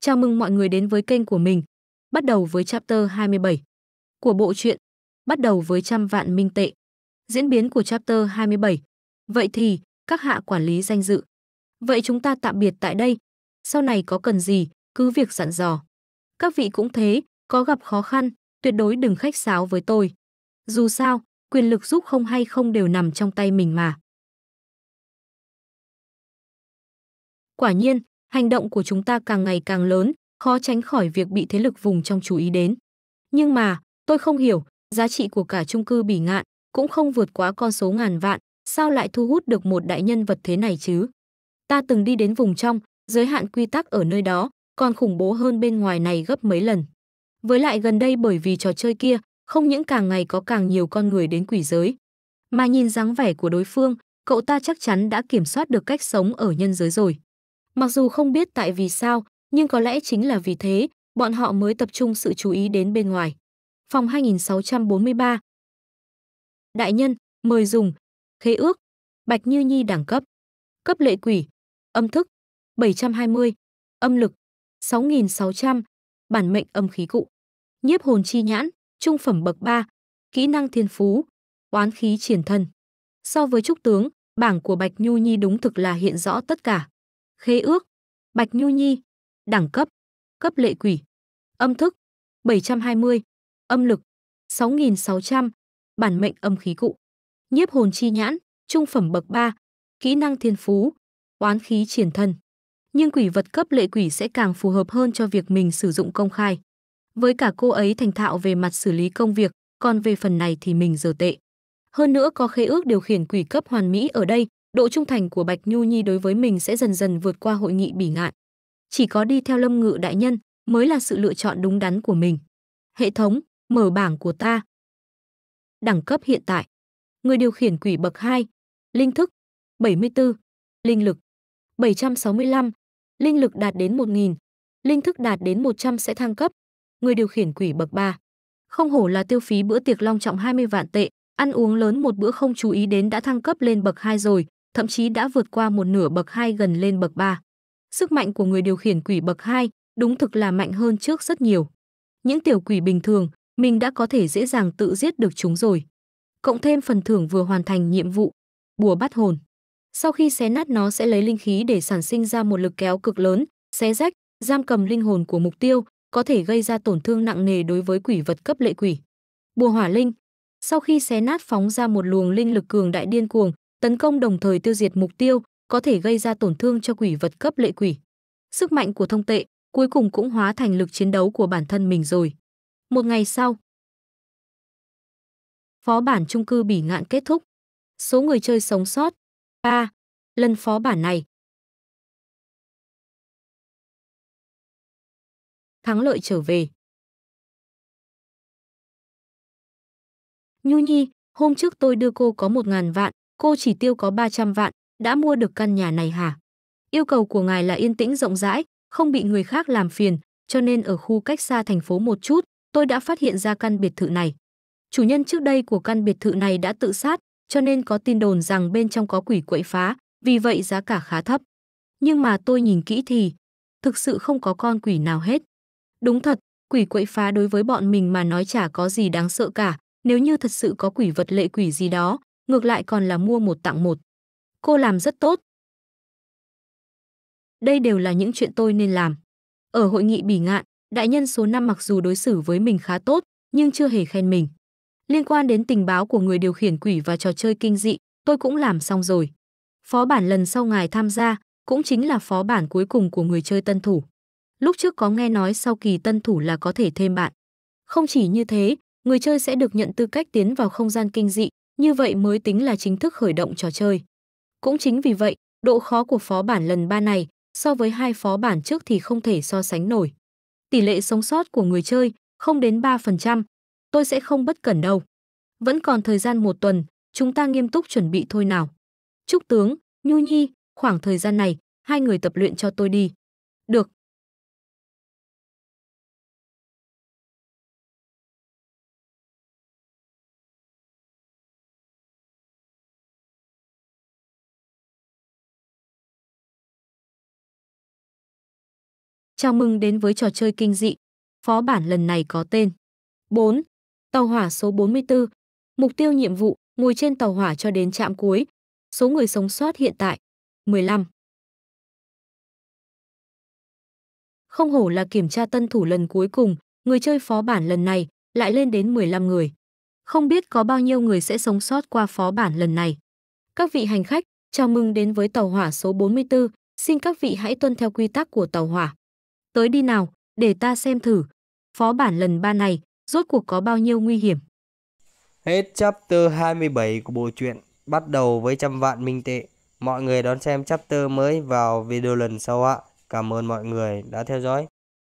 Chào mừng mọi người đến với kênh của mình. Bắt đầu với chapter 27 của bộ truyện. Bắt đầu với trăm vạn minh tệ. Diễn biến của chapter 27. Vậy thì, các hạ quản lý danh dự. Vậy chúng ta tạm biệt tại đây. Sau này có cần gì, cứ việc dặn dò. Các vị cũng thế, có gặp khó khăn, tuyệt đối đừng khách sáo với tôi. Dù sao, quyền lực giúp không hay không đều nằm trong tay mình mà. Quả nhiên, hành động của chúng ta càng ngày càng lớn, khó tránh khỏi việc bị thế lực vùng trong chú ý đến. Nhưng mà, tôi không hiểu, giá trị của cả chung cư Bỉ Ngạn cũng không vượt quá con số ngàn vạn, sao lại thu hút được một đại nhân vật thế này chứ? Ta từng đi đến vùng trong, giới hạn quy tắc ở nơi đó còn khủng bố hơn bên ngoài này gấp mấy lần. Với lại gần đây bởi vì trò chơi kia, không những càng ngày có càng nhiều con người đến quỷ giới, mà nhìn dáng vẻ của đối phương, cậu ta chắc chắn đã kiểm soát được cách sống ở nhân giới rồi. Mặc dù không biết tại vì sao, nhưng có lẽ chính là vì thế, bọn họ mới tập trung sự chú ý đến bên ngoài. Phòng 2643 Đại nhân, mời dùng, khế ước, Bạch Như Nhi đẳng cấp, cấp lệ quỷ, âm thức, 720, âm lực, 6600, bản mệnh âm khí cụ, nhiếp hồn chi nhãn, trung phẩm bậc 3, kỹ năng thiên phú, oán khí triển thân. So với trúc tướng, bảng của Bạch Nhu Nhi đúng thực là hiện rõ tất cả khế ước, bạch nhu nhi, đẳng cấp, cấp lệ quỷ, âm thức 720, âm lực 6600, bản mệnh âm khí cụ, nhiếp hồn chi nhãn, trung phẩm bậc 3, kỹ năng thiên phú, oán khí triển thân. Nhưng quỷ vật cấp lệ quỷ sẽ càng phù hợp hơn cho việc mình sử dụng công khai. Với cả cô ấy thành thạo về mặt xử lý công việc, còn về phần này thì mình giờ tệ. Hơn nữa có khế ước điều khiển quỷ cấp hoàn mỹ ở đây, độ trung thành của Bạch Nhu Nhi đối với mình sẽ dần dần vượt qua hội nghị bỉ ngạn. Chỉ có đi theo Lâm Ngự đại nhân mới là sự lựa chọn đúng đắn của mình. Hệ thống, mở bảng của ta. Đẳng cấp hiện tại. Người điều khiển quỷ bậc 2, linh thức 74, linh lực 765, linh lực đạt đến 1000, linh thức đạt đến 100 sẽ thăng cấp. Người điều khiển quỷ bậc 3. Không hổ là tiêu phí bữa tiệc long trọng 20 vạn tệ, ăn uống lớn một bữa không chú ý đến đã thăng cấp lên bậc 2 rồi, thậm chí đã vượt qua một nửa bậc 2 gần lên bậc 3. Sức mạnh của người điều khiển quỷ bậc 2 đúng thực là mạnh hơn trước rất nhiều. Những tiểu quỷ bình thường, mình đã có thể dễ dàng tự giết được chúng rồi. Cộng thêm phần thưởng vừa hoàn thành nhiệm vụ, bùa bắt hồn. Sau khi xé nát nó sẽ lấy linh khí để sản sinh ra một lực kéo cực lớn, xé rách, giam cầm linh hồn của mục tiêu, có thể gây ra tổn thương nặng nề đối với quỷ vật cấp lệ quỷ. Bùa hỏa linh, sau khi xé nát phóng ra một luồng linh lực cường đại điên cuồng, Tấn công đồng thời tiêu diệt mục tiêu có thể gây ra tổn thương cho quỷ vật cấp lệ quỷ. Sức mạnh của thông tệ cuối cùng cũng hóa thành lực chiến đấu của bản thân mình rồi. Một ngày sau, phó bản trung cư bỉ ngạn kết thúc. Số người chơi sống sót 3. Lần phó bản này. Thắng lợi trở về. Nhu Nhi, hôm trước tôi đưa cô có một ngàn vạn, Cô chỉ tiêu có 300 vạn, đã mua được căn nhà này hả? Yêu cầu của ngài là yên tĩnh rộng rãi, không bị người khác làm phiền, cho nên ở khu cách xa thành phố một chút, tôi đã phát hiện ra căn biệt thự này. Chủ nhân trước đây của căn biệt thự này đã tự sát, cho nên có tin đồn rằng bên trong có quỷ quậy phá, vì vậy giá cả khá thấp. Nhưng mà tôi nhìn kỹ thì, thực sự không có con quỷ nào hết. Đúng thật, quỷ quậy phá đối với bọn mình mà nói chả có gì đáng sợ cả, nếu như thật sự có quỷ vật lệ quỷ gì đó, ngược lại còn là mua một tặng một. Cô làm rất tốt. Đây đều là những chuyện tôi nên làm. Ở hội nghị bỉ ngạn, đại nhân số 5 mặc dù đối xử với mình khá tốt, nhưng chưa hề khen mình. Liên quan đến tình báo của người điều khiển quỷ và trò chơi kinh dị, tôi cũng làm xong rồi. Phó bản lần sau ngài tham gia, cũng chính là phó bản cuối cùng của người chơi tân thủ. Lúc trước có nghe nói sau kỳ tân thủ là có thể thêm bạn. Không chỉ như thế, người chơi sẽ được nhận tư cách tiến vào không gian kinh dị, như vậy mới tính là chính thức khởi động trò chơi. Cũng chính vì vậy, độ khó của phó bản lần 3 này so với hai phó bản trước thì không thể so sánh nổi. Tỷ lệ sống sót của người chơi không đến 3%, tôi sẽ không bất cẩn đâu. Vẫn còn thời gian một tuần, chúng ta nghiêm túc chuẩn bị thôi nào. Trúc tướng, Nhu Nhi, khoảng thời gian này, hai người tập luyện cho tôi đi. Được, Chào mừng đến với trò chơi kinh dị. Phó bản lần này có tên 4. Tàu hỏa số 44. Mục tiêu nhiệm vụ: ngồi trên tàu hỏa cho đến trạm cuối. Số người sống sót hiện tại 15. Không hổ là kiểm tra tân thủ lần cuối cùng, người chơi phó bản lần này lại lên đến 15 người. Không biết có bao nhiêu người sẽ sống sót qua phó bản lần này. Các vị hành khách, chào mừng đến với tàu hỏa số 44, xin các vị hãy tuân theo quy tắc của tàu hỏa. Tới đi nào, để ta xem thử. Phó bản lần ba này, rốt cuộc có bao nhiêu nguy hiểm. Hết chapter 27 của bộ truyện, bắt đầu với trăm vạn minh tệ. Mọi người đón xem chapter mới vào video lần sau ạ. Cảm ơn mọi người đã theo dõi.